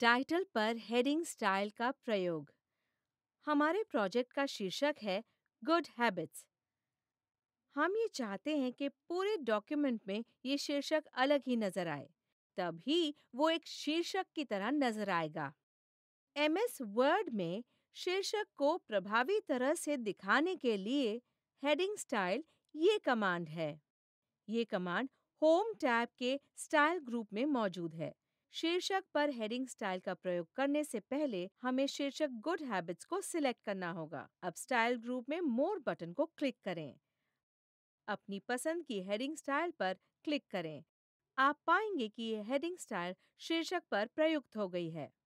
title पर heading style का प्रयोग हमारे प्रोजेक्ट का शीर्षक है गुड हैबिट्स हम ये चाहते हैं कि पूरे डॉक्यूमेंट में ये शीर्षक अलग ही नजर आए तभी वो एक शीर्षक की तरह नजर आएगा एम एस वर्ड में शीर्षक को प्रभावी तरह से दिखाने के लिए हेडिंग स्टाइल ये कमांड है ये कमांड होम टैब के स्टाइल ग्रुप में मौजूद है शीर्षक पर हेडिंग स्टाइल का प्रयोग करने से पहले हमें शीर्षक गुड हैबिट्स को सिलेक्ट करना होगा अब स्टाइल ग्रुप में मोर बटन को क्लिक करें अपनी पसंद की हेडिंग स्टाइल पर क्लिक करें आप पाएंगे कि ये हेडिंग स्टाइल शीर्षक पर प्रयुक्त हो गई है